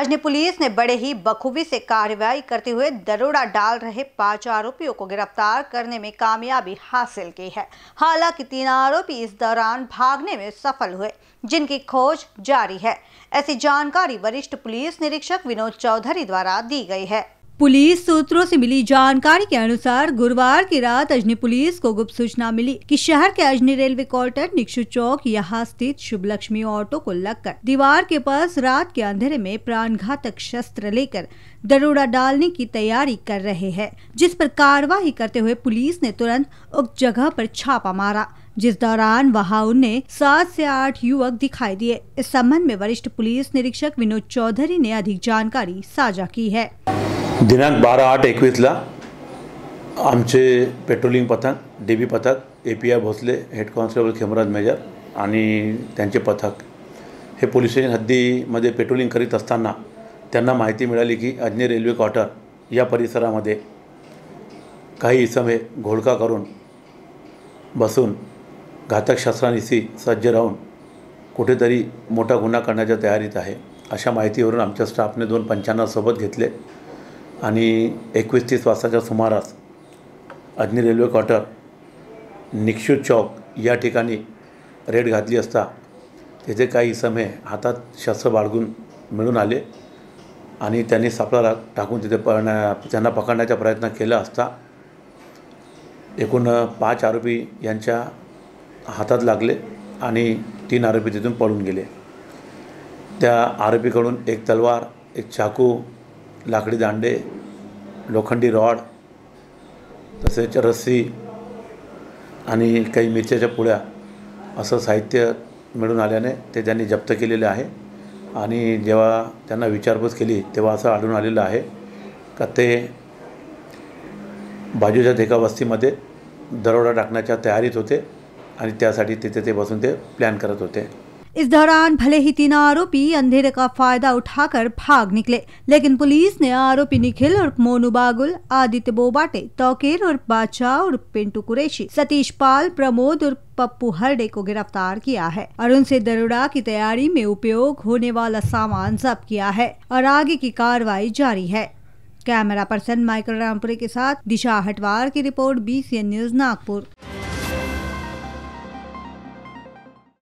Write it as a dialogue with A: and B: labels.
A: Ajni police ने बड़े ही बखूबी से कार्रवाई करते हुए दरोड़ा डाल रहे पांच आरोपियों को गिरफ्तार करने में कामयाबी हासिल की है हालांकि तीन आरोपी इस दौरान भागने में सफल हुए जिनकी खोज जारी है ऐसी जानकारी वरिष्ठ पुलिस निरीक्षक विनोद चौधरी द्वारा दी गई है पुलिस सूत्रों से मिली जानकारी के अनुसार गुरुवार की रात अजनी पुलिस को गुप्त सूचना मिली कि शहर के अजनी रेलवे क्वार्टर निक्षु चौक यहाँ स्थित शुभ लक्ष्मी ऑटो को लगकर दीवार के पास रात के अंधेरे में प्राण घातक शस्त्र लेकर दरोड़ा डालने की तैयारी कर रहे हैं जिस पर कार्रवाई करते हुए पुलिस ने तुरंत उक्त जगह पर छापा मारा जिस दौरान वहां उन्हें सात से आठ युवक दिखाई दिए इस संबंध में वरिष्ठ पुलिस निरीक्षक विनोद चौधरी ने अधिक जानकारी साझा की है
B: दिनांक बारा आठ एकवीसला आमचे पेट्रोलिंग पथक डी बी पथक A P I Bhosale head constable Khemraj major आणि त्यांचे पथक हे पोलीस स्टेशन हद्दीमध्ये पेट्रोलिंग करीत असताना त्यांना माहिती मिळाली की अजनी रेल्वे क्वार्टर या परिसरामध्ये काही इसमे घोळका करून बसून घातक शस्त्रांशी सज्ज राहून कुठेतरी मोठा गुन्हा करण्याच्या तयारीत आहे अशा माहितीवरून आमच्या स्टाफने दोन पंचांना सोबत घेतले आणि एकवीस तीस वाजताच्या सुमारास अग्नी रेल्वे क्वार्टर निक्षू चौक या ठिकाणी रेड घातली असता तिथे काही इसमे हातात शस्त्र बाळगून मिळून आले आणि त्यांनी सापळा टाकून तिथे पळण्या त्यांना पकडण्याचा प्रयत्न केला असता एकूण पाच आरोपी यांच्या हातात लागले आणि तीन आरोपी तिथून पळून गेले त्या आरोपीकडून एक तलवार एक चाकू लाकडी दांडे लोखंडी रॉड तसेच रस्सी आणि काही मिरच्याच्या पुळ्या असं साहित्य मिळून आल्याने ते त्यांनी जप्त केलेले आहे आणि जेव्हा त्यांना विचारपूस केली तेव्हा असं आढळून आलेलं आहे का ते बाजूच्या एका वस्तीमध्ये दरोडा टाकण्याच्या तयारीत होते आणि त्यासाठी तिथे ते बसून ते प्लॅन करत होते
A: इस दौरान भले ही तीन आरोपी अंधेरे का फायदा उठाकर भाग निकले लेकिन पुलिस ने आरोपी निखिल और मोनू बागुल आदित्य बोबाटे तोकेर और बाचा और पिंटू कुरेशी सतीश पाल प्रमोद और पप्पू हरडे को गिरफ्तार किया है और उनसे दरोड़ा की तैयारी में उपयोग होने वाला सामान जब्त किया है और आगे की कार्रवाई जारी है कैमरा पर्सन माइकल रामपुरी के साथ दिशा हटवार की रिपोर्ट बी न्यूज नागपुर